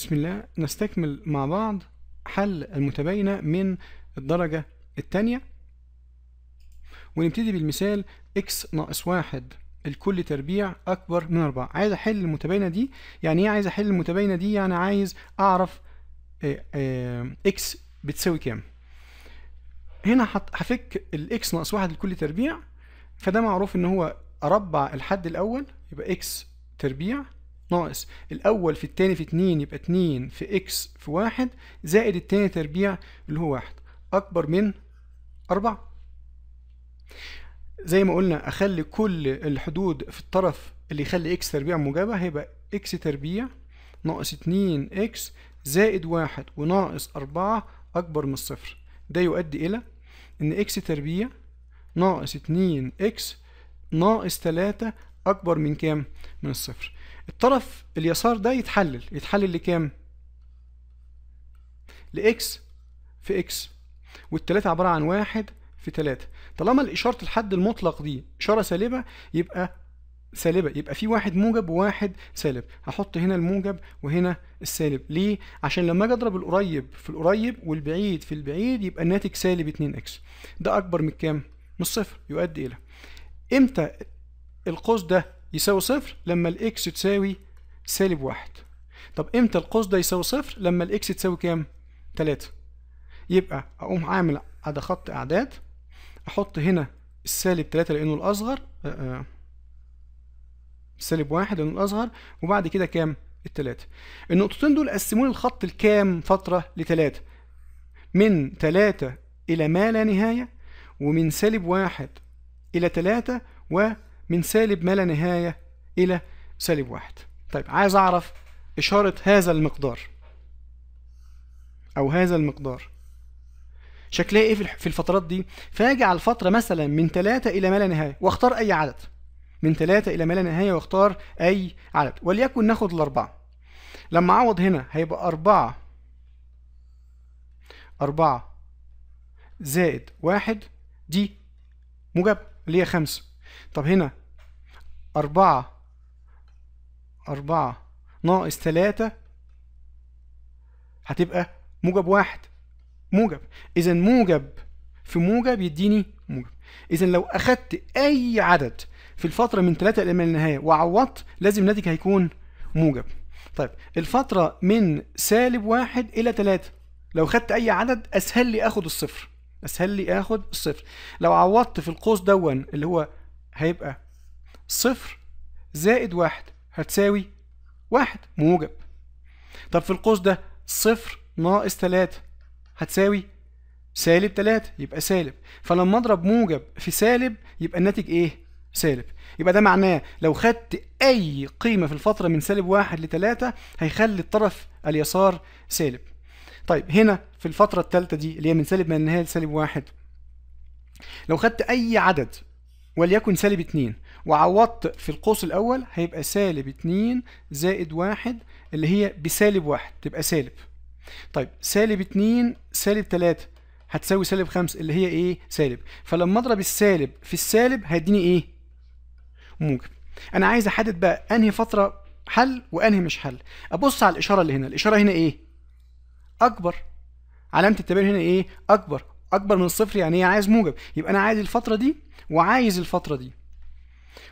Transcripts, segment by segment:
بسم الله نستكمل مع بعض حل المتباينة من الدرجة الثانية ونبتدي بالمثال x ناقص واحد الكل تربيع أكبر من أربعة عايز أحل المتباينة دي يعني إيه عايز أحل المتباينة دي يعني عايز أعرف آه، آه، x بتساوي كام هنا هفك الاكس ناقص واحد لكل تربيع فده معروف ان هو اربع الحد الاول يبقى اكس تربيع ناقص الأول في التاني في اتنين يبقى اتنين في إكس في واحد زائد التاني تربيع اللي هو واحد أكبر من أربعة زي ما قلنا أخلي كل الحدود في الطرف اللي يخلي إكس تربيع موجبة هيبقى إكس تربيع ناقص اتنين إكس زائد واحد وناقص أربعة أكبر من الصفر ده يؤدي إلى إن إكس تربيع ناقص اتنين إكس ناقص تلاتة أكبر من كام؟ من الصفر الطرف اليسار ده يتحلل يتحلل لكام لاكس في اكس والتلاتة عبارة عن واحد في تلاتة طالما الإشارة الحد المطلق دي إشارة سالبة يبقى سالبة يبقى في واحد موجب وواحد سالب هحط هنا الموجب وهنا السالب ليه؟ عشان لما اجي اضرب القريب في القريب والبعيد في البعيد يبقى الناتج سالب 2 اكس ده اكبر من كام؟ من الصفر يؤدي الى امتى القوس ده يساوي صفر لما الاكس تساوي سالب واحد طب امتى القوس ده يساوي صفر لما الاكس تساوي كام تلاتة يبقى اقوم عامل على خط اعداد احط هنا السالب تلاتة لانه الاصغر آه، آه، سالب واحد لانه الاصغر وبعد كده كام التلاتة النقطتين دول قسموا لي الخط الكام فترة لتلاتة من تلاتة إلى ما لا نهاية ومن سالب واحد إلى تلاتة و من سالب ما لا نهاية إلى سالب واحد طيب عايز أعرف إشارة هذا المقدار أو هذا المقدار شكلها إيه في الفترات دي فأجي على الفترة مثلا من ثلاثة إلى ما لا نهاية واختار أي عدد من ثلاثة إلى ما لا نهاية واختار أي عدد وليكن ناخد الأربعة لما أعوض هنا هيبقى أربعة أربعة زائد واحد دي موجب اللي هي خمسة طب هنا أربعة أربعة ناقص تلاتة هتبقى موجب واحد موجب إذا موجب في موجب يديني موجب إذا لو أخدت أي عدد في الفترة من تلاتة إلى النهاية وعوضت لازم الناتج هيكون موجب طيب الفترة من سالب واحد إلى تلاتة لو خدت أي عدد أسهل لي آخد الصفر أسهل لي آخد الصفر لو عوضت في القوس دون اللي هو هيبقى صفر زائد واحد هتساوي واحد موجب طب في القوس ده صفر ناقص تلاتة هتساوي سالب تلاتة يبقى سالب فلما اضرب موجب في سالب يبقى الناتج ايه سالب يبقى ده معناه لو خدت اي قيمة في الفترة من سالب واحد لتلاتة هيخلي الطرف اليسار سالب طيب هنا في الفترة التالتة دي اللي هي من سالب ما النهاية لسالب واحد لو خدت أي عدد وليكن سالب اتنين وعوضت في القوس الاول هيبقى سالب 2 زائد 1 اللي هي بسالب 1 تبقى سالب طيب سالب 2 سالب 3 هتساوي سالب 5 اللي هي ايه سالب فلما اضرب السالب في السالب هيديني ايه موجب انا عايز احدد بقى انهي فتره حل وانهي مش حل ابص على الاشاره اللي هنا الاشاره هنا ايه اكبر علامه التباين هنا ايه اكبر اكبر من الصفر يعني ايه عايز موجب يبقى انا عايز الفتره دي وعايز الفتره دي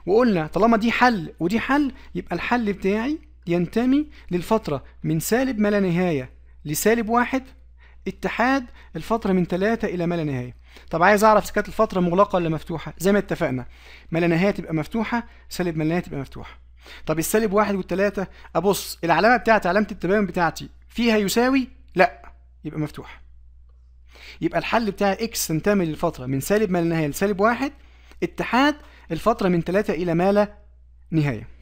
وقلنا طالما دي حل ودي حل يبقى الحل بتاعي ينتمي للفترة من سالب ما لا نهاية لسالب واحد اتحاد الفترة من ثلاثة إلى ما لا نهاية طب عايز أعرف إذا كانت الفترة مغلقة ولا مفتوحة زي ما اتفقنا ما لا نهاية تبقى مفتوحة سالب ما لا نهاية تبقى مفتوحة طب السالب واحد والتلاتة أبص العلامة بتاعتي علامة التباين بتاعتي فيها يساوي لا يبقى مفتوح يبقى الحل بتاع اكس تنتمي للفترة من سالب ما لا نهاية لسالب واحد اتحاد الفترة من 3 إلى ما لا نهاية